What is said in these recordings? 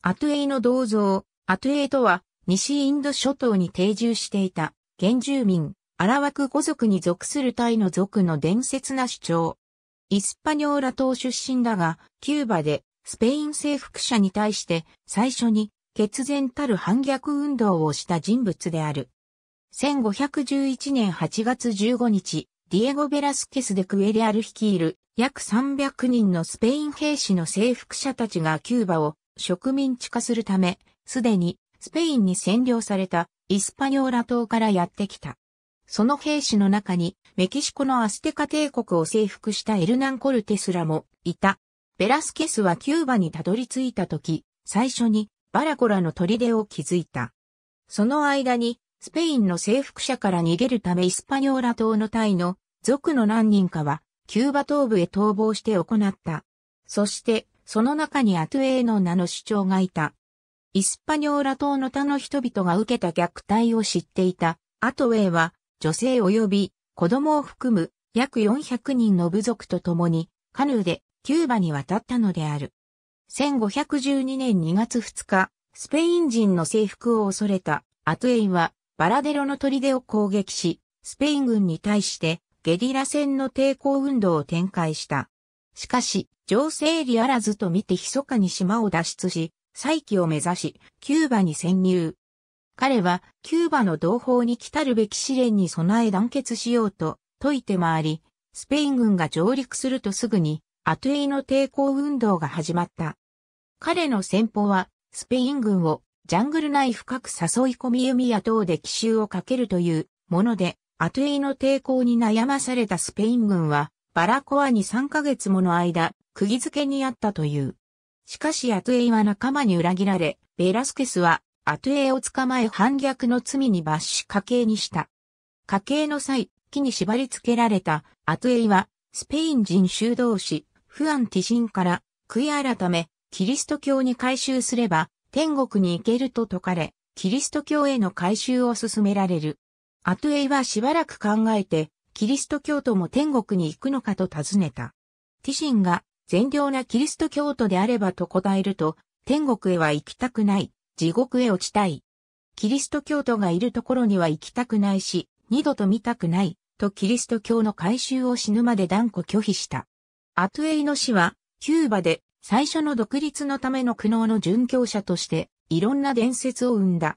アトゥエイの銅像、アトゥエイとは、西インド諸島に定住していた、原住民、アラワク語族に属するタイの族の伝説な主張。イスパニョーラ島出身だが、キューバで、スペイン征服者に対して、最初に、決然たる反逆運動をした人物である。1511年8月15日、ディエゴ・ベラスケスデ・クエレアル率いる約300人のスペイン兵士の征服者たちがキューバを植民地化するため、すでにスペインに占領されたイスパニョーラ島からやってきた。その兵士の中にメキシコのアステカ帝国を征服したエルナン・コルテスらもいた。ベラスケスはキューバにたどり着いた時、最初にバラコラの砦を築いた。その間にスペインの征服者から逃げるためイスパニョーラ島の隊の族の何人かはキューバ東部へ逃亡して行った。そしてその中にアトゥエーの名の主張がいた。イスパニョーラ島の他の人々が受けた虐待を知っていた、アトウェイは、女性及び子供を含む約400人の部族と共に、カヌーでキューバに渡ったのである。1512年2月2日、スペイン人の征服を恐れたアトウェイは、バラデロの砦を攻撃し、スペイン軍に対してゲリラ戦の抵抗運動を展開した。しかし、情勢理あらずと見て密かに島を脱出し、再起を目指し、キューバに潜入。彼は、キューバの同胞に来たるべき試練に備え団結しようと、解いて回り、スペイン軍が上陸するとすぐに、アトゥエイの抵抗運動が始まった。彼の戦法は、スペイン軍をジャングル内深く誘い込み弓や等で奇襲をかけるというもので、アトゥエイの抵抗に悩まされたスペイン軍は、バラコアに3ヶ月もの間、釘付けにあったという。しかしアトゥエイは仲間に裏切られ、ベラスケスはアトゥエイを捕まえ反逆の罪に罰し家計にした。家計の際、木に縛り付けられたアトゥエイは、スペイン人修道士、フアン・ティシンから、悔い改め、キリスト教に改宗すれば、天国に行けると説かれ、キリスト教への改宗を進められる。アトゥエイはしばらく考えて、キリスト教徒も天国に行くのかと尋ねた。ティシンが善良なキリスト教徒であればと答えると、天国へは行きたくない、地獄へ落ちたい。キリスト教徒がいるところには行きたくないし、二度と見たくない、とキリスト教の改宗を死ぬまで断固拒否した。アトゥエイの死は、キューバで最初の独立のための苦悩の殉教者として、いろんな伝説を生んだ。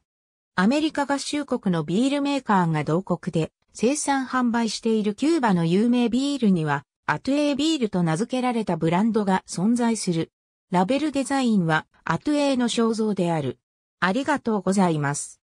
アメリカ合衆国のビールメーカーが同国で、生産販売しているキューバの有名ビールには、アトゥエービールと名付けられたブランドが存在する。ラベルデザインは、アトゥエーの肖像である。ありがとうございます。